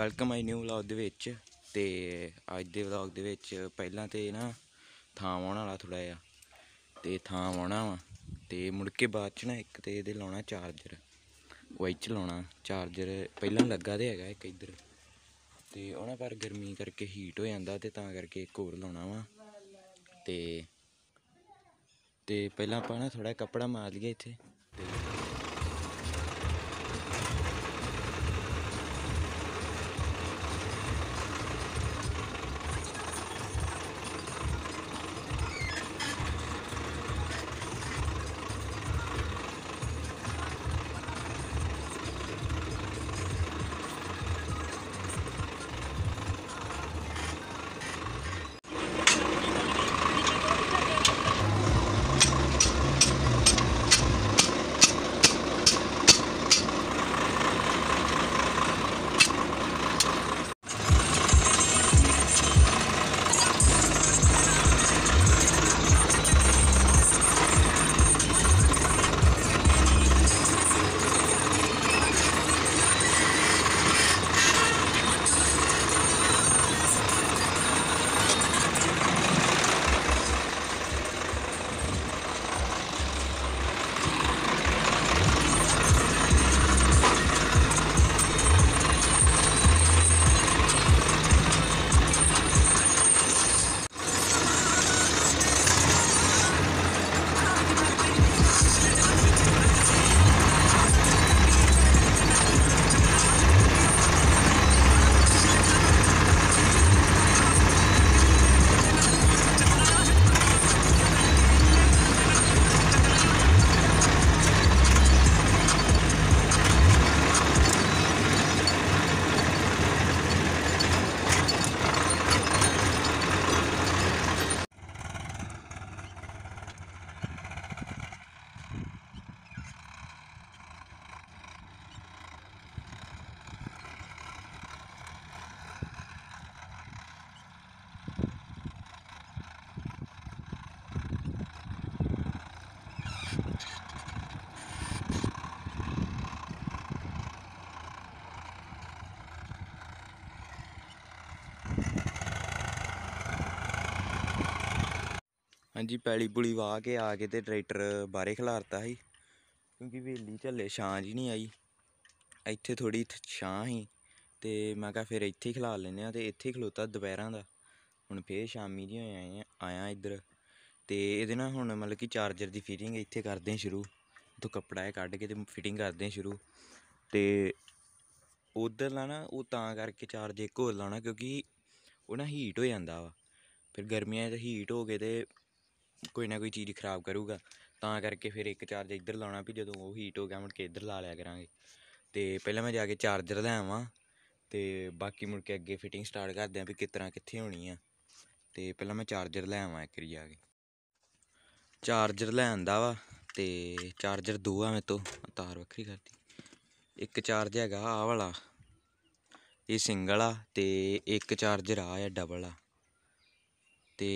Welcome ਆਈ new vlog ਦੇ ਵਿੱਚ ਤੇ ਅੱਜ ਦੇ ਵਲੌਗ ਦੇ ਵਿੱਚ ਪਹਿਲਾਂ ਤੇ ਨਾ ਥਾਂ ਆਉਣ ਵਾਲਾ ਥੋੜਾ ਜਿਹਾ ਤੇ ਥਾਂ ਆਉਣਾ ਵਾ ਤੇ ਮੁੜ ਕੇ ਬਾਅਦ ਚ ਨਾ ਇੱਕ ਤੇ ਇਹਦੇ ਲਾਉਣਾ ਚਾਰਜਰ ਉਹ ਇੱਚ ਲਾਉਣਾ ਚਾਰਜਰ ਪਹਿਲਾਂ ਲੱਗਾ ਤੇ ਹੈਗਾ ਇੱਕ ਇੱਧਰ ਤੇ ਉਹਨਾਂ ਪਰ ਗਰਮੀ ਕਰਕੇ ਹੀਟ ਹੋ ਜਾਂਦਾ ਤੇ ਤਾਂ ਕਰਕੇ ਇੱਕ ਹੋਰ ਲਾਉਣਾ ਵਾ ਤੇ ਤੇ ਪਹਿਲਾਂ ਆਪਾਂ ਨਾ ਥੋੜਾ ਕੱਪੜਾ ਮਾਰ ਲਈਏ ਇੱਥੇ ਹਾਂਜੀ ਪੈਲੀ ਪੁਲੀ ਵਾ ਕੇ ਆ ਕੇ ਤੇ ਟਰੈਕਟਰ ਬਾਹਰੇ ਖਲਾਰਤਾ ਸੀ ਕਿਉਂਕਿ ਵੇਲੀ ਝੱਲੇ ਛਾਂ ਜੀ ਨਹੀਂ ਆਈ ਇੱਥੇ ਥੋੜੀ ਛਾਂ ਸੀ ਤੇ ਮੈਂ ਕਿਹਾ ਫਿਰ ਇੱਥੇ ਹੀ ਖਲਾ ਲੈਨੇ ਆ ਤੇ ਇੱਥੇ ਹੀ ਖਲੋਤਾ ਦੁਪਹਿਰਾਂ ਦਾ ਹੁਣ ਫੇਰ ਸ਼ਾਮੀ ਦੀ ਆਏ ਆਇਆ ਇੱਧਰ ਤੇ ਇਹਦੇ ਨਾਲ ਹੁਣ ਮਤਲਬ ਕਿ ਚਾਰਜਰ ਦੀ ਫਿਟਿੰਗ ਇੱਥੇ ਕਰਦੇ ਆ ਸ਼ੁਰੂ ਤੋਂ ਕੱਪੜਾ ਇਹ ਕੱਢ ਕੇ ਤੇ ਫਿਟਿੰਗ ਕਰਦੇ ਆ ਸ਼ੁਰੂ ਤੇ ਉਧਰ ਲਾਣਾ ਉਹ ਤਾਂ ਕਰਕੇ ਚਾਰਜ ਇੱਕ ਹੋਰ ਲਾਣਾ ਕਿਉਂਕਿ ਉਹ ਨਾ ਹੀਟ ਹੋ ਜਾਂਦਾ ਵਾ ਫਿਰ ਗਰਮੀਆਂ 'ਚ ਹੀਟ ਹੋ ਗਏ ਤੇ ਕੋਈ ਨਾ ਕੋਈ ਚੀਜ਼ ਖਰਾਬ ਕਰੂਗਾ ਤਾਂ ਕਰਕੇ ਫਿਰ ਇੱਕ ਚਾਰਜ ਇੱਧਰ ਲਾਉਣਾ ਵੀ ਜਦੋਂ ਉਹ ਹੀਟ ਹੋ ਗਿਆ ਮੁੜ ਕੇ ਇੱਧਰ ਲਾ ਲਿਆ ਕਰਾਂਗੇ ਤੇ ਪਹਿਲਾਂ ਮੈਂ ਜਾ ਕੇ ਚਾਰਜਰ ਲੈ ਆਵਾਂ ਤੇ ਬਾਕੀ ਮੁੜ ਕੇ ਅੱਗੇ ਫਿਟਿੰਗ ਸਟਾਰਟ ਕਰਦੇ ਆਂ ਵੀ ਕਿਸ ਤਰ੍ਹਾਂ ਕਿੱਥੇ ਹੋਣੀ ਆ ਤੇ ਪਹਿਲਾਂ ਮੈਂ ਚਾਰਜਰ ਲੈ ਆਵਾਂ ਇੱਕ ਰੀ ਜਾ ਕੇ ਚਾਰਜਰ ਲੈ ਆਂਦਾ ਵਾ ਤੇ ਚਾਰਜਰ ਦੋ ਆ ਮੇ ਤੋਂ ਤਾਰ ਵੱਖਰੀ ਕਰਤੀ ਇੱਕ ਚਾਰਜ ਹੈਗਾ ਆ ਵਾਲਾ ਇਹ ਸਿੰਗਲ ਆ ਤੇ ਇੱਕ ਚਾਰਜਰ ਆ ਆ ਡਬਲ ਆ ਤੇ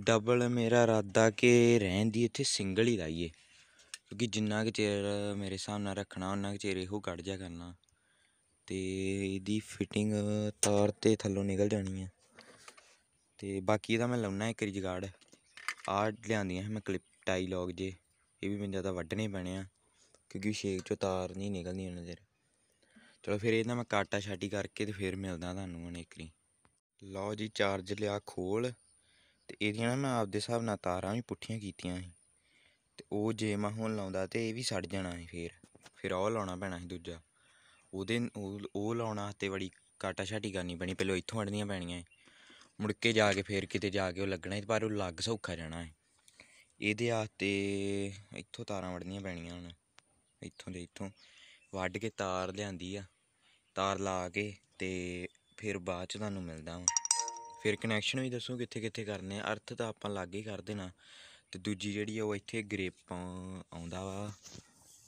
ਡਬਲ ਮੇਰਾ ਇਰਾਦਾ ਕਿ ਰਹਿਣ ਦੀ ਇੱਥੇ ਸਿੰਗਲ ਹੀ ਲਾਈਏ ਕਿਉਂਕਿ ਜਿੰਨਾ ਕਿ ਚਿਰ ਮੇਰੇ ਹਿਸਾਬ ਨਾਲ ਰੱਖਣਾ ਉਹਨਾਂ ਕਿ ਚਿਰ ਇਹੋ ਕੱਢ ਜਾ ਕਰਨਾ ਤੇ ਇਹਦੀ ਫਿਟਿੰਗ ਤਾਰ ਤੇ ਥੱਲੋਂ ਨਿਕਲ ਜਾਣੀ ਹੈ ਤੇ ਬਾਕੀ ਇਹਦਾ ਮੈਂ ਲਾਉਣਾ ਇੱਕ ਰਿਜਗਾਰਡ ਆਹ ਲਿਆਂਦੀਆਂ ਮੈਂ ਕਲਿੱਪ ਟਾਈ ਲੌਗ ਜੇ ਇਹ ਵੀ ਮੈਨੂੰ ਜ਼ਿਆਦਾ ਵੱਢਣੇ ਪੈਣੇ ਆ ਕਿਉਂਕਿ ਸ਼ੇਕ ਚੋਂ ਤਾਰ ਨਹੀਂ ਨਿਕਲਦੀ ਉਹਨਾਂ ਦੇ ਚਲੋ ਫਿਰ ਇਹਦਾ ਮੈਂ ਕਾਟਾ ਛਾਟੀ ਕਰਕੇ ਤੇ ਫਿਰ ਮਿਲਦਾ ਤੁਹਾਨੂੰ ਅਨੇਕਰੀ ਲਓ ਜੀ ਚਾਰਜ ਲਿਆ ਖੋਲ ਤੇ ਇਹਦੀਆਂ ਨਾ ਮੈਂ ਆਪਦੇ ਹਿਸਾਬ ਨਾਲ ਤਾਰਾਂ ਵੀ ਪੁੱਠੀਆਂ ਕੀਤੀਆਂ ਸੀ ਤੇ ਉਹ ਜੇ ਮੈਂ ਹੁਣ ਲਾਉਂਦਾ ਤੇ ਇਹ ਵੀ ਸੜ ਜਾਣਾ ਸੀ ਫੇਰ ਫਿਰ ਉਹ ਲਾਉਣਾ ਪੈਣਾ ਸੀ ਦੂਜਾ ਉਹਦੇ ਉਹ- ਲਾਉਣਾ ਤੇ ਬੜੀ ਕਾਟਾ ਛਾਟੀ ਕਰਨੀ ਪੈਣੀ ਪਹਿਲੋ ਇੱਥੋਂ ਅੜਨੀਆਂ ਪੈਣੀਆਂ ਸੀ। ਮੁੜ ਕੇ ਜਾ ਕੇ ਫੇਰ ਕਿਤੇ ਜਾ ਕੇ ਉਹ ਲੱਗਣਾ ਸੀ, ਪਰ ਉਹ ਲੱਗ ਸੌਖਾ ਜਾਣਾ ਹੈ ਇਹਦੇ ਆਸਤੇ ਇੱਥੋਂ ਤਾਰਾਂ ਵੜਨੀਆਂ ਪੈਣੀਆਂ ਹੁਣ ਇੱਥੋਂ ਦੇ ਇੱਥੋਂ ਵੱਢ ਕੇ ਤਾਰ ਲਿਆਂਦੀ ਆ ਤਾਰ ਲਾ ਕੇ ਤੇ ਫਿਰ ਬਾਅਦ ਚ ਤੁਹਾਨੂੰ ਮਿਲਦਾ ਹਾਂ ਫਿਰ ਕਨੈਕਸ਼ਨ ਵੀ ਦੱਸੋ ਕਿੱਥੇ ਕਿੱਥੇ ਕਰਨੇ ਆ ਅਰਥ ਤਾਂ ਆਪਾਂ ਹੀ ਕਰ ਦੇਣਾ ਤੇ ਦੂਜੀ ਜਿਹੜੀ ਆ ਉਹ ਇੱਥੇ ਗ੍ਰਿਪ ਆਉਂਦਾ ਵਾ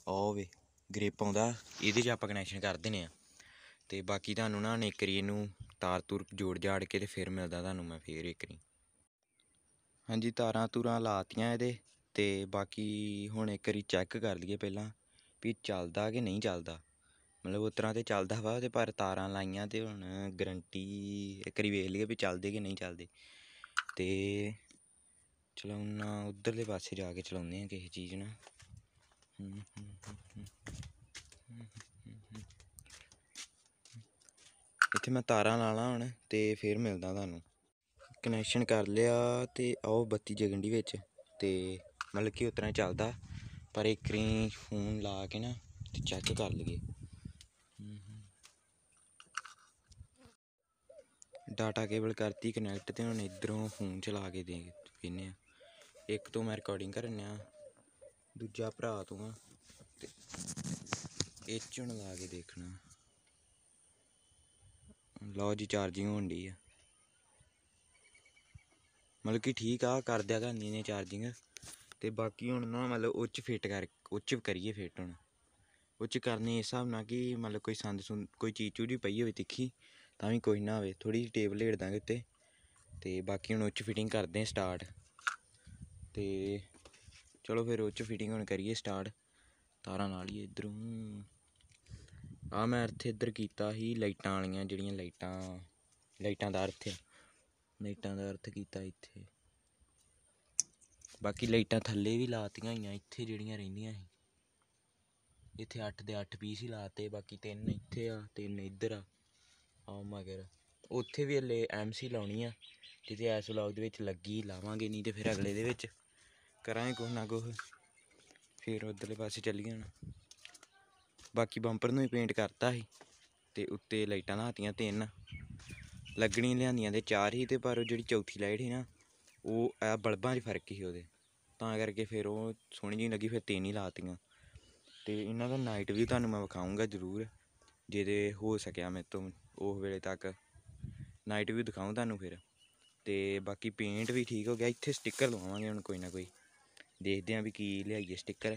ਉਹ ਵੇ ਗ੍ਰਿਪ ਆਉਂਦਾ ਇਹਦੇ 'ਚ ਆਪਾਂ ਕਨੈਕਸ਼ਨ ਕਰ ਦੇਣੇ ਆ ਤੇ ਬਾਕੀ ਤੁਹਾਨੂੰ ਨਾ ਨੇਕਰੀ ਨੂੰ ਤਾਰ ਤੁਰ ਜੋੜ ਜਾੜ ਕੇ ਤੇ ਫਿਰ ਮਿਲਦਾ ਤੁਹਾਨੂੰ ਮੈਂ ਫੇਰ ਇੱਕਰੀ ਹਾਂਜੀ ਤਾਰਾਂ ਤੁਰਾਂ ਲਾਤੀਆਂ ਇਹਦੇ ਤੇ ਬਾਕੀ ਹੁਣ ਇੱਕ ਵਾਰੀ ਚੈੱਕ ਕਰ ਲਈਏ ਪਹਿਲਾਂ ਵੀ ਚੱਲਦਾ ਕਿ ਨਹੀਂ ਚੱਲਦਾ ਮਤਲਬ ਉਸ ਤਰ੍ਹਾਂ ਤੇ ਚੱਲਦਾ ਵਾ ਤੇ ਪਰ ਤਾਰਾਂ ਲਾਈਆਂ ਤੇ ਹੁਣ ਗਰੰਟੀ ਇੱਕ ਵਾਰੀ ਵੇਖ ਲਈਏ ਵੀ ਚੱਲਦੇ ਕਿ ਨਹੀਂ ਚੱਲਦੇ ਤੇ ਚਲਾਉਣਾ ਉਧਰਲੇ ਪਾਸੇ ਜਾ ਕੇ ਚਲਾਉਂਦੇ ਆ ਕਿਸੇ ਚੀਜ਼ ਨਾਲ ਇੱਥੇ ਮੈਂ ਤਾਰਾਂ ਲਾਣਾ ਹੁਣ ਤੇ ਫੇਰ ਮਿਲਦਾ ਤੁਹਾਨੂੰ ਕਨੈਕਸ਼ਨ ਕਰ ਲਿਆ ਤੇ ਆਓ ਬੱਤੀ ਜਗੰਡੀ ਵਿੱਚ ਤੇ ਮਤਲਬ ਕਿ ਉਤਰਾ ਚੱਲਦਾ ਪਰ ਇੱਕ ਰੀ ਫੋਨ ਲਾ ਕੇ ਨਾ ਚੈੱਕ ਕਰ ਲਈਏ ਡਾਟਾ ਕੇਬਲ ਕਰਤੀ ਕਨੈਕਟ ਤੇ ਹੁਣ ਇਧਰੋਂ ਫੋਨ ਚਲਾ ਕੇ ਦੇ ਕਿੰਨੇ ਆ ਇੱਕ ਤੋਂ ਮੈਂ ਰਿਕਾਰਡਿੰਗ ਕਰਨ ਆ ਦੂਜਾ ਭਰਾ ਤੋਂ ਆ ਤੇ ਇਹ ਚੁਣ ਲਾ ਕੇ ਦੇਖਣਾ ਲਓ ਜੀ ਚਾਰਜਿੰਗ ਹੋਣ ਦੀ ਆ ਮਤਲਬ ਕਿ ਠੀਕ ਆ ਕਰ ਦਿਆ ਨੀ ਨੇ ਚਾਰਜਿੰਗ ਤੇ ਬਾਕੀ ਹੁਣ ਨਾ ਮਤਲਬ ਉੱਚ ਫਿੱਟ ਕਰ ਉੱਚ ਕਰੀਏ ਫਿੱਟ ਹੁਣ ਉੱਚ ਕਰਨੀ ਇਸ ਹਿਸਾਬ ਨਾਲ ਕਿ ਮਤਲਬ ਕੋਈ ਸੰਦ ਕੋਈ ਚੀਜ਼ ਚੂੜੀ ਪਈ ਹੋਵੇ ਤਿੱਖੀ ਤਾਂ ਵੀ ਕੋਈ ਨਾ ਆਵੇ ਥੋੜੀ ਜਿਹੀ ਟੇਬਲ ਲੇੜ ਦਾਂਗੇ ਉੱਤੇ ਤੇ ਬਾਕੀ ਹੁਣ ਉੱਚ ਫਿਟਿੰਗ ਕਰਦੇ ਹਾਂ ਸਟਾਰਟ ਤੇ ਚਲੋ ਫਿਰ ਉੱਚ ਫਿਟਿੰਗ ਹੁਣ ਕਰੀਏ ਸਟਾਰਟ ਤਾਰਾਂ ਨਾਲ ਹੀ ਇਧਰੋਂ ਆ ਮੈਂ ਇੱਥੇ ਇੱਧਰ ਕੀਤਾ ਸੀ ਲਾਈਟਾਂ ਵਾਲੀਆਂ ਜਿਹੜੀਆਂ ਲਾਈਟਾਂ ਲਾਈਟਾਂ ਦਾ ਅਰਥ ਲਾਈਟਾਂ ਦਾ ਅਰਥ ਕੀਤਾ ਇੱਥੇ ਬਾਕੀ ਲਾਈਟਾਂ ਥੱਲੇ ਵੀ ਲਾਤੀਆਂ ਹੋਈਆਂ ਇੱਥੇ ਜਿਹੜੀਆਂ ਰਹਿੰਦੀਆਂ ਸੀ ਇੱਥੇ 8 ਦੇ 8 ਪੀਸ ਹੀ ਲਾਤੇ ਬਾਕੀ ਤਿੰਨ ਇੱਥੇ ਆ ਤਿੰਨ ਇੱਧਰ ਆ ਆ ਮਗਰ ਉੱਥੇ ਵੀ ਲੈ ਐਮਸੀ ਲਾਉਣੀ ਆ ਜਿੱਤੇ ਇਸ ਵਲੌਗ ਦੇ ਵਿੱਚ ਲੱਗੀ ਲਾਵਾਂਗੇ ਨਹੀਂ ਤੇ ਫਿਰ ਅਗਲੇ ਦੇ ਵਿੱਚ ਕਰਾਂਗੇ ਕੋਈ ਨਾ ਕੋਈ ਫਿਰ ਉਧਰਲੇ ਪਾਸੇ ਚੱਲੀ ਹੁਣ ਬਾਕੀ ਬੰਪਰ ਨੂੰ ਹੀ ਪੇਂਟ ਕਰਤਾ ਸੀ ਤੇ ਉੱਤੇ ਲਾਈਟਾਂ ਲਾਤੀਆਂ ਤਿੰਨ ਲੱਗਣੀ ਲਿਆਂਦੀਆਂ ਤੇ ਚਾਰ ਹੀ ਤੇ ਪਰ ਉਹ ਜਿਹੜੀ ਚੌਥੀ ਲਾਈਟ ਸੀ ਨਾ ਉਹ ਆ ਬਲਬਾਂ 'ਚ ਫਰਕ ਹੀ ਉਹਦੇ ਤਾਂ ਕਰਕੇ ਫਿਰ ਉਹ ਸੋਹਣੀ ਜੀ ਲੱਗੀ ਫਿਰ ਤਿੰਨ ਹੀ ਲਾਤੀਆਂ ਤੇ ਇਹਨਾਂ ਦਾ ਨਾਈਟ ਵੀ ਤੁਹਾਨੂੰ ਮੈਂ ਵਿਖਾਉਂਗਾ ਜ਼ਰੂਰ ਜਿਹਦੇ ਹੋ ਸਕਿਆ ਮੇਰੇ ਤੋਂ ਉਹ ਵੇਲੇ ਤੱਕ ਨਾਈਟ ਵੀ ਦਿਖਾਉਂ ਤੁਹਾਨੂੰ ਫਿਰ ਤੇ ਬਾਕੀ ਪੇਂਟ ਵੀ ਠੀਕ ਹੋ ਗਿਆ ਇੱਥੇ ਸਟicker ਲਵਾਵਾਂਗੇ ਹੁਣ ਕੋਈ ਨਾ ਕੋਈ ਦੇਖਦੇ ਆਂ ਵੀ ਕੀ ਲਿਆਈਏ ਸਟicker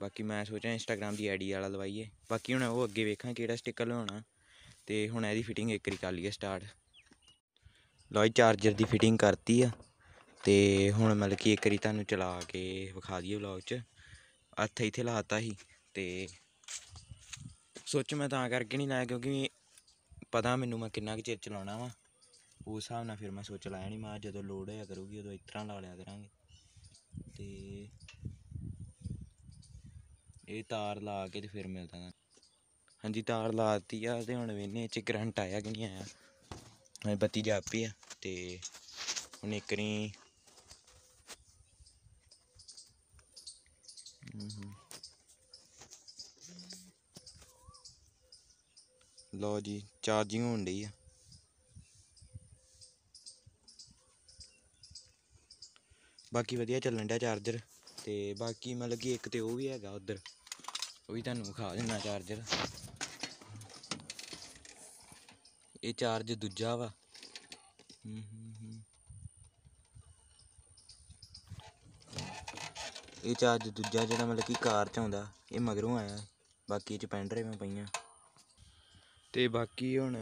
ਬਾਕੀ ਮੈਂ ਸੋਚਿਆ ਇੰਸਟਾਗ੍ਰam ਦੀ ਆਈਡੀ ਵਾਲਾ ਲਵਾਈਏ ਬਾਕੀ ਹੁਣ ਉਹ ਅੱਗੇ ਵੇਖਾਂ ਕਿਹੜਾ ਸਟicker ਲਵਾਉਣਾ ਤੇ ਹੁਣ ਇਹਦੀ ਫਿਟਿੰਗ ਇੱਕ ਰੀ ਕਰ ਲਈਏ ਸਟਾਰਟ ਲੋਈ ਚਾਰਜਰ ਦੀ ਫਿਟਿੰਗ ਕਰਤੀ ਆ ਤੇ ਹੁਣ ਮਤਲਬ ਕਿ ਇੱਕ ਰੀ ਤੁਹਾਨੂੰ ਚਲਾ ਕੇ ਵਿਖਾ ਦਈਏ ਵਲੌਗ 'ਚ ਅੱਥੇ ਇੱਥੇ ਲਾਤਾ ਸੀ ਤੇ ਸੋਚ ਮੈਂ ਤਾਂ ਕਰਕੇ ਨਹੀਂ ਲਾਇਆ ਕਿਉਂਕਿ ਪਤਾ ਮੈਨੂੰ ਮੈਂ ਕਿੰਨਾ ਕਿ ਚਿਰ ਚਲਾਉਣਾ ਵਾ ਉਸ ਹਿਸਾਬ ਨਾਲ ਫਿਰ ਮੈਂ ਸੋਚ ਲਾਇਆ ਨਹੀਂ ਮੈਂ ਜਦੋਂ ਲੋਡ ਹੋਇਆ ਕਰੂਗੀ ਉਦੋਂ ਇਸ ਤਰ੍ਹਾਂ ਲਾ ਲਿਆ ਕਰਾਂਗੇ ਤੇ ਇਹ ਤਾਰ ਲਾ ਕੇ ਤੇ ਫਿਰ ਮਿਲਦਾ ਹਾਂ ਹਾਂਜੀ ਤਾਰ ਲਾਤੀ ਆ ਤੇ ਹੁਣ ਵੇਨੇ ਚ ਕਰੰਟ ਆਇਆ ਕਿ ਨਹੀਂ ਆਇਆ ਮੈਂ ਬੱਤੀ ਜਾਪੀ ਆ ਤੇ ਹੁਣ ਇੱਕਰੀ ਹੂੰ ਹੂੰ ਲਓ ਜੀ ਚਾਰਜਿੰਗ ਹੋਣ ਢੀ ਆ ਬਾਕੀ ਵਧੀਆ ਚੱਲਣ ਡਿਆ ਚਾਰਜਰ ਤੇ ਬਾਕੀ ਮਤਲਬ ਕਿ ਇੱਕ ਤੇ ਉਹ ਵੀ ਹੈਗਾ ਉਧਰ ਉਹ ਵੀ ਤੁਹਾਨੂੰ ਵਿਖਾ ਦਿੰਦਾ ਚਾਰਜਰ ਇਹ ਚਾਰਜ ਦੂਜਾ ਵਾ ਇਹ ਚਾਰਜ ਦੂਜਾ ਜਿਹੜਾ ਮਤਲਬ ਕਿ ਕਾਰ ਚ ਆਉਂਦਾ ਇਹ ਮਗਰੋਂ ਆਇਆ ਬਾਕੀ ਚ ਪੈਂਡਰੇ ਮੈਂ ਪਈਆਂ ਤੇ ਬਾਕੀ ਹੁਣ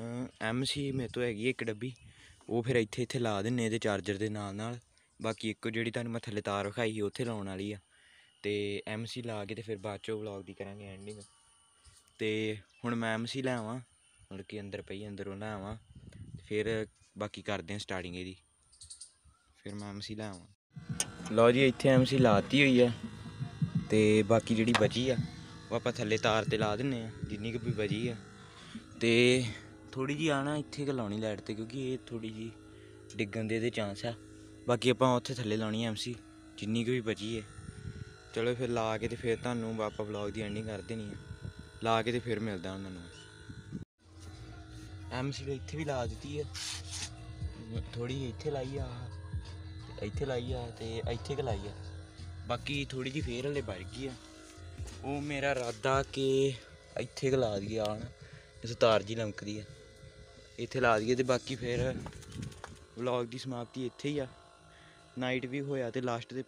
ਐਮਸੀ ਮੇਰੇ ਤੋਂ ਹੈਗੀ ਇੱਕ ਡੱਬੀ ਉਹ ਫਿਰ ਇੱਥੇ ਇੱਥੇ ਲਾ ਦਿੰਨੇ ਤੇ ਚਾਰਜਰ ਦੇ ਨਾਲ ਨਾਲ ਬਾਕੀ ਇੱਕੋ ਜਿਹੜੀ ਤੁਹਾਨੂੰ ਮੈਂ ਥੱਲੇ ਤਾਰ ਵਿਖਾਈ ਸੀ ਉੱਥੇ ਲਾਉਣ ਵਾਲੀ ਆ ਤੇ ਐਮਸੀ ਲਾ ਕੇ ਤੇ ਫਿਰ ਬਾਅਦ ਚੋਂ ਵਲੌਗ ਦੀ ਕਰਾਂਗੇ ਐਂਡਿੰਗ ਤੇ ਹੁਣ ਮੈਂ ਐਮਸੀ ਲਾਵਾਂ ਮਤਲਬ ਕਿ ਅੰਦਰ ਪਈ ਅੰਦਰੋਂ ਲਾਵਾਂ ਫਿਰ ਬਾਕੀ ਕਰਦੇ ਹਾਂ ਸਟਾਰਟਿੰਗ ਇਹਦੀ ਫਿਰ ਮੈਂ ਐਮਸੀ ਲਾਵਾਂ ਲਓ ਜੀ ਇੱਥੇ ਐਮਸੀ ਲਾਤੀ ਹੋਈ ਆ ਤੇ ਬਾਕੀ ਜਿਹੜੀ ਬਚੀ ਆ ਉਹ ਆਪਾਂ ਥੱਲੇ ਤਾਰ ਤੇ ਲਾ ਦਿੰਨੇ ਆ ਜਿੰਨੀ ਕੁ ਵੀ ਬਚੀ ਆ ਤੇ ਥੋੜੀ ਜੀ ਆਣਾ ਇੱਥੇ ਕਿ ਲਾਉਣੀ ਲਾਈਟ ਤੇ ਕਿਉਂਕਿ ਇਹ ਥੋੜੀ ਜੀ ਡਿੱਗਣ ਦੇ ਦੇ ਚਾਂਸ ਆ ਬਾਕੀ ਆਪਾਂ ਉੱਥੇ ਥੱਲੇ ਲਾਉਣੀ ਐ ਐਮਸੀ ਜਿੰਨੀ ਕੁ ਵੀ ਬਚੀ ਐ ਚਲੋ ਫਿਰ ਲਾ ਕੇ ਤੇ ਫਿਰ ਤੁਹਾਨੂੰ ਬਾਪਾ ਵਲੌਗ ਦੀ ਐਂਡਿੰਗ ਕਰ ਦੇਣੀ ਆ ਲਾ ਕੇ ਤੇ ਫਿਰ ਮਿਲਦਾ ਉਹਨਾਂ ਨੂੰ ਐਮਸੀ ਇੱਥੇ ਵੀ ਲਾ ਦਿੱਤੀ ਐ ਥੋੜੀ ਇੱਥੇ ਲਾਈ ਆ ਇੱਥੇ ਲਾਈ ਆ ਤੇ ਇੱਥੇ ਕਿ ਲਾਈ ਆ ਬਾਕੀ ਥੋੜੀ ਜੀ ਫੇਰ ਹਲੇ ਵੱਜ ਗਈ ਆ ਉਹ ਮੇਰਾ ਇਰਾਦਾ ਕਿ ਇੱਥੇ ਕਿ ਲਾ ਦਈਏ ਆਣਾ ਇਸ ਤਾਰ ਜੀ ਲਮਕਦੀ ਆ ਇੱਥੇ ਲਾ ਦਈਏ ਤੇ ਬਾਕੀ ਫਿਰ ਵਲੌਗ ਦੀ ਸਮਾਪਤੀ ਇੱਥੇ ਹੀ ਆ ਨਾਈਟ ਵੀ ਹੋਇਆ ਤੇ ਲਾਸਟ ਤੇ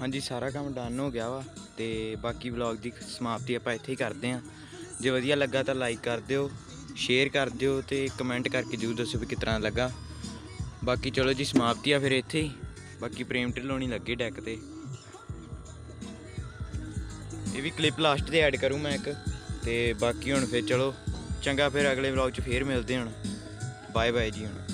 ਹਾਂਜੀ ਸਾਰਾ ਕੰਮ ਡਨ ਹੋ ਗਿਆ ਵਾ ਤੇ ਬਾਕੀ ਵਲੌਗ ਦੀ ਸਮਾਪਤੀ ਆਪਾਂ ਇੱਥੇ ਹੀ ਕਰਦੇ ਆ ਜੇ ਵਧੀਆ ਲੱਗਾ ਤਾਂ ਲਾਈਕ ਕਰ ਦਿਓ ਸ਼ੇਅਰ ਕਰ ਦਿਓ ਤੇ ਕਮੈਂਟ ਕਰਕੇ ਜੂ ਦੱਸਿਓ ਵੀ ਕਿਤਰਾ ਲੱਗਾ ਬਾਕੀ ਚਲੋ ਜੀ ਸਮਾਪਤੀ ਆ ਫਿਰ ਇੱਥੇ ਹੀ ਬਾਕੀ ਪ੍ਰੇਮ ਢਿਲੋਣੀ ਲੱਗੇ ਡੈਕ ਤੇ ਇਹ ਵੀ ਕਲਿੱਪ ਲਾਸਟ ਤੇ ਐਡ ਕਰੂ ਮੈਂ ਇੱਕ ਤੇ ਬਾਕੀ ਹੁਣ ਫਿਰ ਚਲੋ ਚੰਗਾ ਫਿਰ ਅਗਲੇ ਵਲੌਗ 'ਚ ਫੇਰ ਮਿਲਦੇ ਹਾਂ ਬਾਏ ਬਾਏ ਜੀ ਹੁਣ